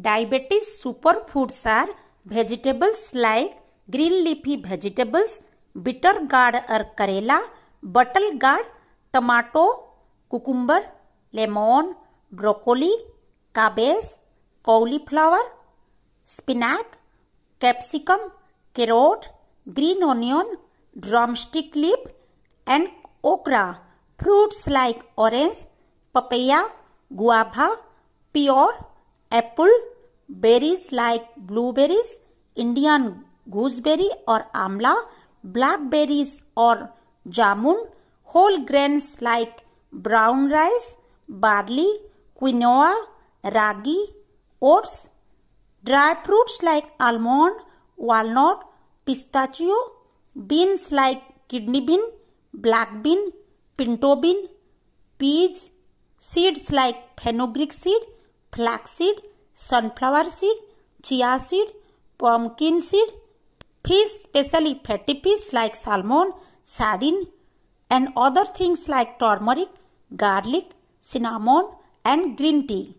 Diabetes super foods are vegetables like green leafy vegetables bitter gourd और karela bottle gourd tomato cucumber lemon broccoli cabbage cauliflower spinach capsicum carrot green onion drumstick leaf and okra fruits like orange papaya guava pure apple, berries like blueberries, Indian gooseberry or amla, blackberries or jamun, whole grains like brown rice, barley, quinoa, ragi, oats, dry fruits like almond, walnut, pistachio, beans like kidney bean, black bean, pinto bean, peas, seeds like fenugreek seed, flaxseed, sunflower seed, chia seed, pumpkin seed, fish, especially fatty fish like salmon, sardine, and other things like turmeric, garlic, cinnamon, and green tea.